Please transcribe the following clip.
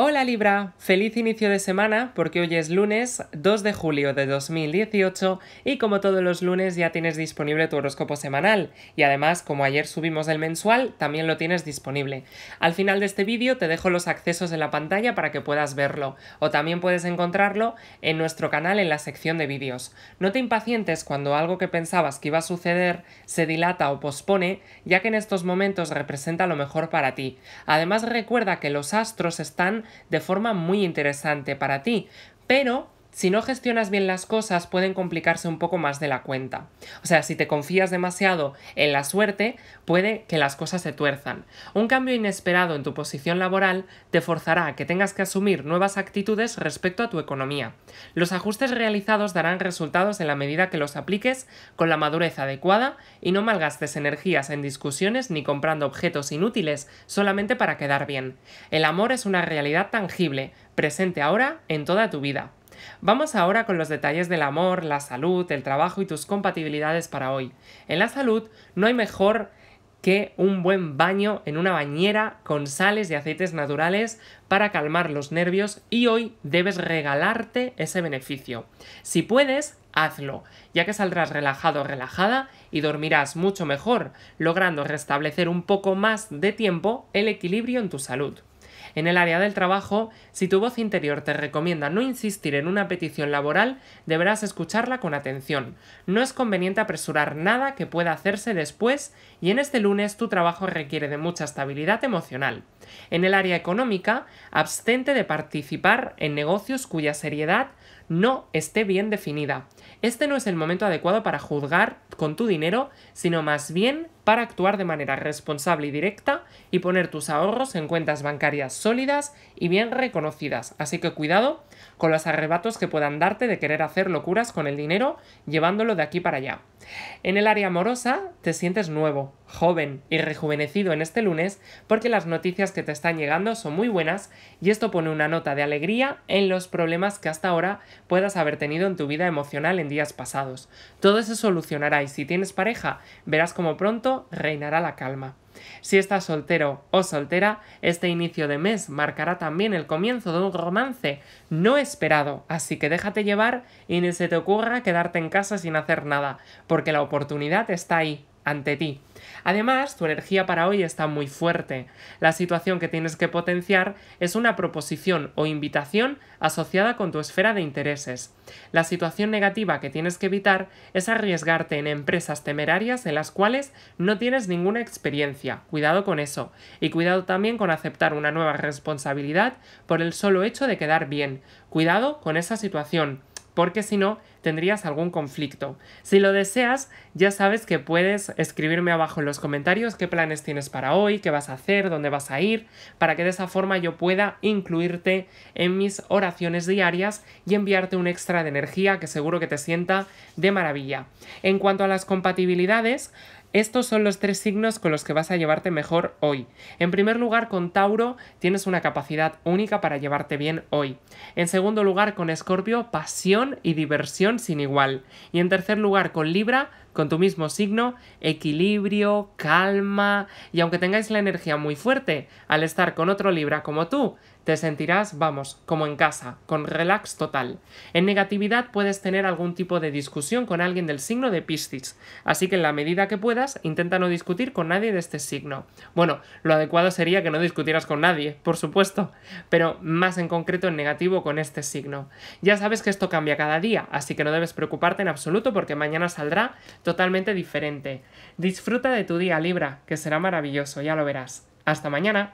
Hola Libra, feliz inicio de semana porque hoy es lunes 2 de julio de 2018 y como todos los lunes ya tienes disponible tu horóscopo semanal y además como ayer subimos el mensual también lo tienes disponible. Al final de este vídeo te dejo los accesos en la pantalla para que puedas verlo o también puedes encontrarlo en nuestro canal en la sección de vídeos. No te impacientes cuando algo que pensabas que iba a suceder se dilata o pospone ya que en estos momentos representa lo mejor para ti. Además recuerda que los astros están de forma muy interesante para ti. Pero si no gestionas bien las cosas pueden complicarse un poco más de la cuenta. O sea, si te confías demasiado en la suerte, puede que las cosas se tuerzan. Un cambio inesperado en tu posición laboral te forzará a que tengas que asumir nuevas actitudes respecto a tu economía. Los ajustes realizados darán resultados en la medida que los apliques con la madurez adecuada y no malgastes energías en discusiones ni comprando objetos inútiles solamente para quedar bien. El amor es una realidad tangible, presente ahora en toda tu vida. Vamos ahora con los detalles del amor, la salud, el trabajo y tus compatibilidades para hoy. En la salud no hay mejor que un buen baño en una bañera con sales y aceites naturales para calmar los nervios y hoy debes regalarte ese beneficio. Si puedes, hazlo, ya que saldrás relajado relajada y dormirás mucho mejor, logrando restablecer un poco más de tiempo el equilibrio en tu salud. En el área del trabajo, si tu voz interior te recomienda no insistir en una petición laboral, deberás escucharla con atención. No es conveniente apresurar nada que pueda hacerse después y en este lunes tu trabajo requiere de mucha estabilidad emocional. En el área económica, abstente de participar en negocios cuya seriedad no esté bien definida. Este no es el momento adecuado para juzgar con tu dinero, sino más bien para actuar de manera responsable y directa y poner tus ahorros en cuentas bancarias sólidas y bien reconocidas. Así que cuidado con los arrebatos que puedan darte de querer hacer locuras con el dinero llevándolo de aquí para allá. En el área amorosa te sientes nuevo, joven y rejuvenecido en este lunes porque las noticias que te están llegando son muy buenas y esto pone una nota de alegría en los problemas que hasta ahora puedas haber tenido en tu vida emocional en días pasados. Todo se solucionará y si tienes pareja verás como pronto reinará la calma. Si estás soltero o soltera, este inicio de mes marcará también el comienzo de un romance no esperado, así que déjate llevar y ni se te ocurra quedarte en casa sin hacer nada, porque la oportunidad está ahí ante ti. Además, tu energía para hoy está muy fuerte. La situación que tienes que potenciar es una proposición o invitación asociada con tu esfera de intereses. La situación negativa que tienes que evitar es arriesgarte en empresas temerarias en las cuales no tienes ninguna experiencia. Cuidado con eso. Y cuidado también con aceptar una nueva responsabilidad por el solo hecho de quedar bien. Cuidado con esa situación, porque si no, tendrías algún conflicto. Si lo deseas, ya sabes que puedes escribirme abajo en los comentarios qué planes tienes para hoy, qué vas a hacer, dónde vas a ir, para que de esa forma yo pueda incluirte en mis oraciones diarias y enviarte un extra de energía que seguro que te sienta de maravilla. En cuanto a las compatibilidades, estos son los tres signos con los que vas a llevarte mejor hoy. En primer lugar, con Tauro tienes una capacidad única para llevarte bien hoy. En segundo lugar, con Escorpio, pasión y diversión sin igual. Y en tercer lugar con Libra con tu mismo signo, equilibrio, calma y aunque tengáis la energía muy fuerte, al estar con otro Libra como tú, te sentirás, vamos, como en casa, con relax total. En negatividad puedes tener algún tipo de discusión con alguien del signo de Piscis, así que en la medida que puedas, intenta no discutir con nadie de este signo. Bueno, lo adecuado sería que no discutieras con nadie, por supuesto, pero más en concreto en negativo con este signo. Ya sabes que esto cambia cada día, así que no debes preocuparte en absoluto porque mañana saldrá totalmente diferente. Disfruta de tu día Libra, que será maravilloso, ya lo verás. Hasta mañana.